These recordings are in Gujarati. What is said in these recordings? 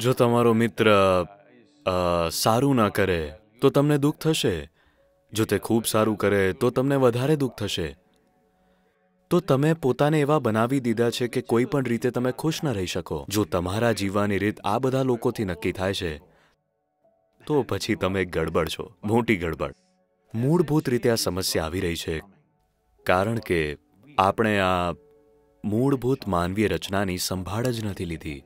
જો તમારો મિત્ર સારું ના કરે તો તમને દુઃખ થશે જો તે ખૂબ સારું કરે તો તમને વધારે દુઃખ થશે તો તમે પોતાને એવા બનાવી દીધા છે કે કોઈ પણ રીતે તમે ખુશ ન રહી શકો જો તમારા જીવવાની રીત આ બધા લોકોથી નક્કી થાય છે તો પછી તમે ગડબડ છો મોટી ગડબડ મૂળભૂત રીતે આ સમસ્યા આવી રહી છે કારણ કે આપણે આ મૂળભૂત માનવીય રચનાની સંભાળ જ નથી લીધી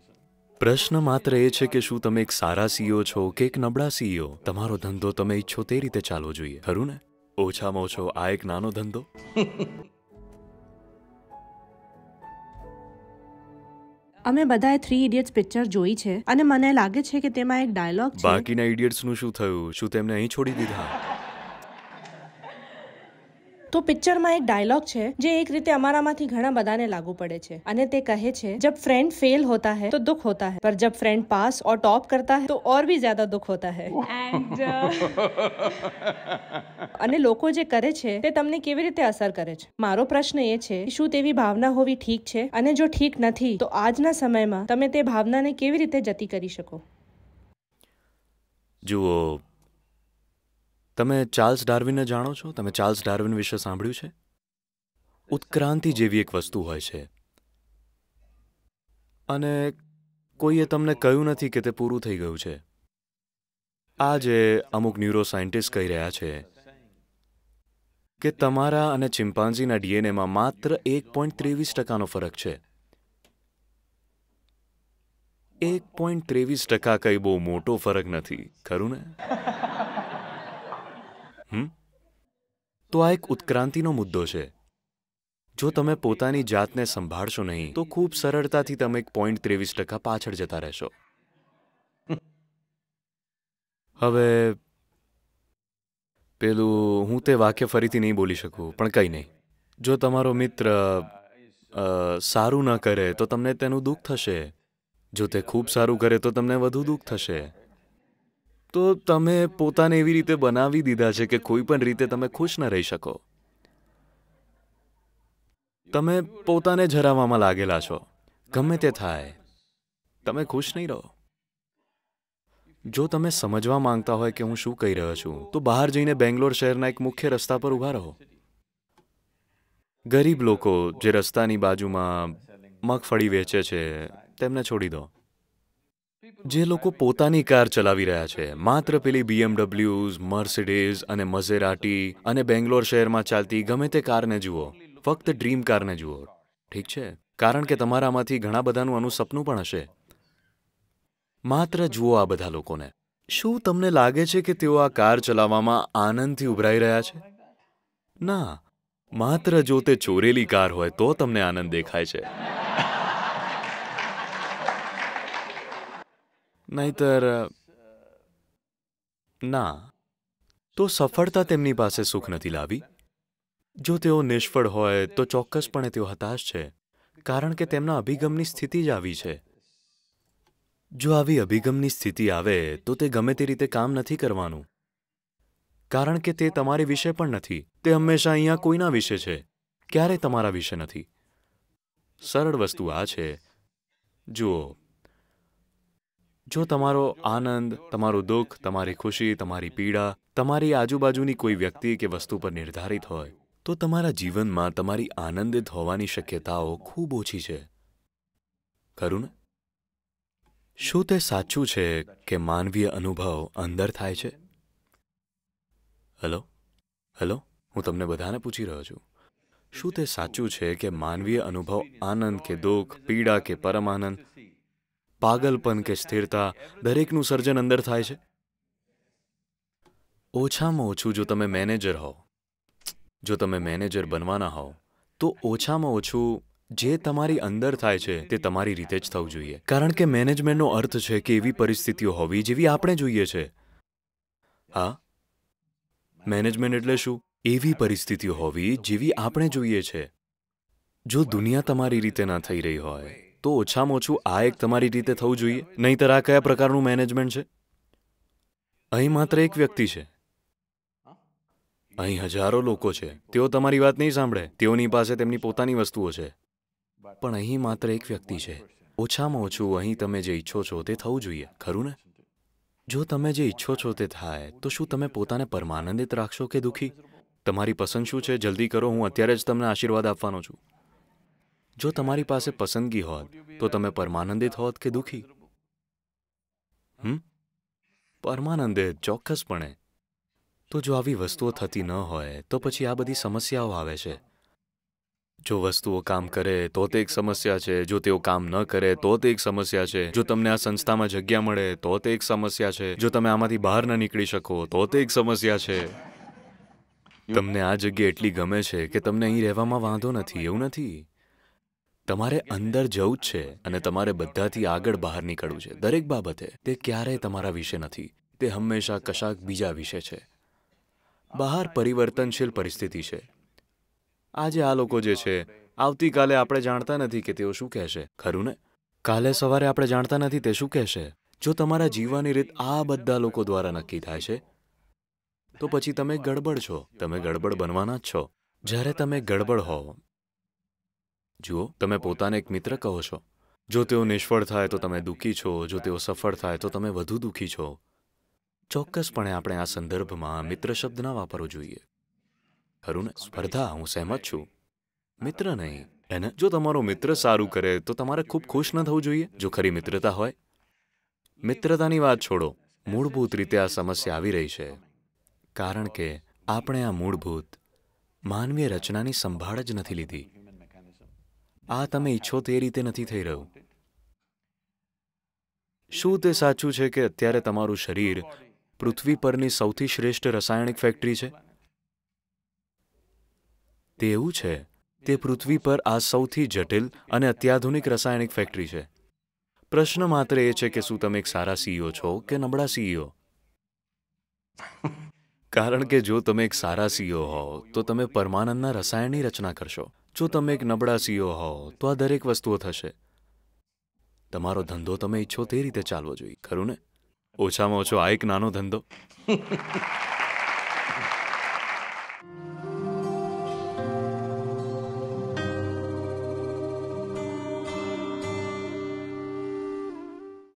પ્રશ્ન માત્ર એ છે કે શું તમે એક સારા સીઓ છો કે એક નબળા સીઈઓ તમારો ધંધો તમે ઈચ્છો તે રીતે ચાલવો જોઈએ ખરું ને ઓછામાં ઓછો આ એક નાનો ધંધો અમે બધાએ થ્રી ઇડિયટ્સ પિક્ચર જોઈ છે અને મને લાગે છે કે તેમાં એક ડાયલોગ બાકીના ઇડિયટ્સનું શું થયું શું તેમને અહીં છોડી દીધા તો પિક્ચરમાં એક ડાયલોગ છે જે એક રીતે અમારામાંથી ઘણા બધાને લાગુ પડે છે અને તે કહે છે જબ ફ્રેન્ડ ફેલ હોતા હૈ તો દુખ હોતા હૈ પર જબ ફ્રેન્ડ પાસ ઓર ટોપ કરતા હૈ તો ઓર ભી જ્યાદા દુખ હોતા હૈ uh, અને લોકો જે કરે છે તે તમને કેવી રીતે અસર કરે છે મારો પ્રશ્ન એ છે શું તેવી ભાવના હોવી ઠીક છે અને જો ઠીક નથી તો આજના સમયમાં તમે તે ભાવનાને કેવી રીતે જતી કરી શકો જુઓ તમે ચાર્લ્સ ડાર્વિનને જાણો છો તમે ચાર્લ્સ ડાર્વિન વિશે સાંભળ્યું છે ઉત્ક્રાંતિ જેવી એક વસ્તુ હોય છે અને કોઈએ તમને કહ્યું નથી કે તે પૂરું થઈ ગયું છે આ જે અમુક ન્યુરોસાયન્ટિસ્ટ કહી રહ્યા છે કે તમારા અને ચિમ્પાન્ઝીના ડીએનએમાં માત્ર એક પોઈન્ટ ત્રેવીસ ટકાનો ફરક છે એક પોઈન્ટ ત્રેવીસ ટકા કંઈ બહુ મોટો ફરક નથી ખરું ને તો આ એક ઉત્ક્રાંતિનો મુદ્દો છે જો તમે પોતાની જાતને સંભાળશો નહીં તો ખૂબ સરળતાથી તમે એક પોઈન્ટ ત્રેવીસ ટકા પાછળ જતા રહેશો હવે પેલું હું તે વાક્ય ફરીથી નહીં બોલી શકું પણ કંઈ નહીં જો તમારો મિત્ર સારું ન કરે તો તમને તેનું દુઃખ થશે જો તે ખૂબ સારું કરે તો તમને વધુ દુઃખ થશે તો તમે પોતાને એવી રીતે બનાવી દીધા છે કે કોઈ પણ રીતે તમે ખુશ ન રહી શકો તમે પોતાને જરાવામાં લાગેલા છો ગમે તે થાય તમે ખુશ નહીં રહો જો તમે સમજવા માંગતા હોય કે હું શું કહી રહ્યો છું તો બહાર જઈને બેંગ્લોર શહેરના એક મુખ્ય રસ્તા પર ઊભા રહો ગરીબ લોકો જે રસ્તાની બાજુમાં મગફળી વેચે છે તેમને છોડી દો જે લોકો પોતાની કાર ચલાવી રહ્યા છે માત્ર પેલી બીએમડબલ્યુઝ મર્સિડીઝ અને મઝેરાટી અને બેંગ્લોર શહેરમાં ચાલતી ગમે તે કારને જુઓ ફક્ત ડ્રીમ કારને જુઓ ઠીક છે કારણ કે તમારામાંથી ઘણા બધાનું આનું પણ હશે માત્ર જુઓ આ બધા લોકોને શું તમને લાગે છે કે તેઓ આ કાર ચલાવવામાં આનંદથી ઉભરાઈ રહ્યા છે ના માત્ર જો તે ચોરેલી કાર હોય તો તમને આનંદ દેખાય છે નહીતર ના તો સફળતા તેમની પાસે સુખ નથી લાવી જો તેઓ નિષ્ફળ હોય તો ચોક્કસપણે તેઓ હતાશ છે કારણ કે તેમના અભિગમની સ્થિતિ જ આવી છે જો આવી અભિગમની સ્થિતિ આવે તો તે ગમે તે રીતે કામ નથી કરવાનું કારણ કે તે તમારી વિશે પણ નથી તે હંમેશા અહીંયા કોઈના વિશે છે ક્યારે તમારા વિશે નથી સરળ વસ્તુ આ છે જુઓ જો તમારો આનંદ તમારું દુઃખ તમારી ખુશી તમારી પીડા તમારી આજુબાજુની કોઈ વ્યક્તિ કે વસ્તુ પર નિર્ધારિત હોય તો તમારા જીવનમાં તમારી આનંદિત હોવાની શક્યતાઓ ખૂબ ઓછી છે ખરું ને શું તે સાચું છે કે માનવીય અનુભવ અંદર થાય છે હલો હલો હું તમને બધાને પૂછી રહ્યો છું શું તે સાચું છે કે માનવીય અનુભવ આનંદ કે દુઃખ પીડા કે પરમાનંદ પાગલપન કે સ્થિરતા દરેકનું સર્જન અંદર થાય છે ઓછામાં ઓછું જો તમે મેનેજર હો જો તમે મેનેજર બનવાના હો તો ઓછામાં ઓછું જે તમારી અંદર થાય છે તે તમારી રીતે જ થવું જોઈએ કારણ કે મેનેજમેન્ટનો અર્થ છે કે એવી પરિસ્થિતિઓ હોવી જેવી આપણે જોઈએ છે હા મેનેજમેન્ટ એટલે શું એવી પરિસ્થિતિઓ હોવી જેવી આપણે જોઈએ છે જો દુનિયા તમારી રીતે ના થઈ રહી હોય તો ઓછામાં ઓછું આ એક તમારી રીતે થવું જોઈએ નહીંતર આ કયા પ્રકારનું મેનેજમેન્ટ છે અહીં માત્ર એક વ્યક્તિ છે અહીં હજારો લોકો છે તેઓ તમારી વાત નહીં સાંભળે તેઓની પાસે તેમની પોતાની વસ્તુઓ છે પણ અહીં માત્ર એક વ્યક્તિ છે ઓછામાં ઓછું અહીં તમે જે ઈચ્છો છો તે થવું જોઈએ ખરું ને જો તમે જે ઈચ્છો છો તે થાય તો શું તમે પોતાને પરમાનંદિત રાખશો કે દુઃખી તમારી પસંદ શું છે જલ્દી કરો હું અત્યારે જ તમને આશીર્વાદ આપવાનો છું જો તમારી પાસે પસંદગી હોત તો તમે પરમાનંદિત હોત કે દુઃખી હમ પરમાનંદે ચોક્કસપણે તો જો આવી વસ્તુઓ થતી ન હોય તો પછી આ બધી સમસ્યાઓ આવે છે જો વસ્તુઓ કામ કરે તો તે એક સમસ્યા છે જો તેઓ કામ ન કરે તો તે એક સમસ્યા છે જો તમને આ સંસ્થામાં જગ્યા મળે તો તે એક સમસ્યા છે જો તમે આમાંથી બહાર ન નીકળી શકો તો તે એક સમસ્યા છે તમને આ જગ્યા એટલી ગમે છે કે તમને અહીં રહેવામાં વાંધો નથી એવું નથી તમારે અંદર જવું જ છે અને તમારે બધાથી આગળ બહાર નીકળવું છે દરેક બાબતે તે ક્યારેય તમારા વિશે નથી તે હંમેશા કશાક બીજા વિશે છે બહાર પરિવર્તનશીલ પરિસ્થિતિ છે આજે આ લોકો જે છે આવતીકાલે આપણે જાણતા નથી કે તેઓ શું કહેશે ખરું ને કાલે સવારે આપણે જાણતા નથી તે શું કહેશે જો તમારા જીવવાની રીત આ બધા લોકો દ્વારા નક્કી થાય છે તો પછી તમે ગડબડ છો તમે ગડબડ બનવાના જ છો જ્યારે તમે ગડબડ હોવ જુઓ તમે પોતાને એક મિત્ર કહો છો જો તેઓ નિષ્ફળ થાય તો તમે દુઃખી છો જો તેઓ સફળ થાય તો તમે વધુ દુઃખી છો ચોક્કસપણે આપણે આ સંદર્ભમાં મિત્ર શબ્દ ના વાપરવો જોઈએ ખરું ને સ્પર્ધા હું સહેમત છું મિત્ર નહીં એને જો તમારો મિત્ર સારું કરે તો તમારે ખૂબ ખુશ ન થવું જોઈએ જો ખરી મિત્રતા હોય મિત્રતાની વાત છોડો મૂળભૂત રીતે આ સમસ્યા આવી રહી છે કારણ કે આપણે આ મૂળભૂત માનવીય રચનાની સંભાળ જ નથી લીધી આ તમે ઈચ્છો તે રીતે નથી થઈ રહ્યું શું તે સાચું છે કે અત્યારે તમારું શરીર પૃથ્વી પરની સૌથી શ્રેષ્ઠ રસાયણિક ફેક્ટરી છે તે એવું છે તે પૃથ્વી પર આ સૌથી જટિલ અને અત્યાધુનિક રસાયણિક ફેક્ટરી છે પ્રશ્ન માત્ર એ છે કે શું તમે એક સારા સીઈઓ e છો કે નબળા સીઈઓ e કારણ કે જો તમે એક સારા સીઈઓ e હો તો તમે પરમાનંદના રસાયણની રચના કરશો જો તમે એક નબળા સીઓ હો તો આ દરેક વસ્તુઓ થશે તમારો ધંધો તમે ઈચ્છો તે રીતે ચાલવો જોઈએ ખરું ને ઓછામાં ઓછો આ એક નાનો ધંધો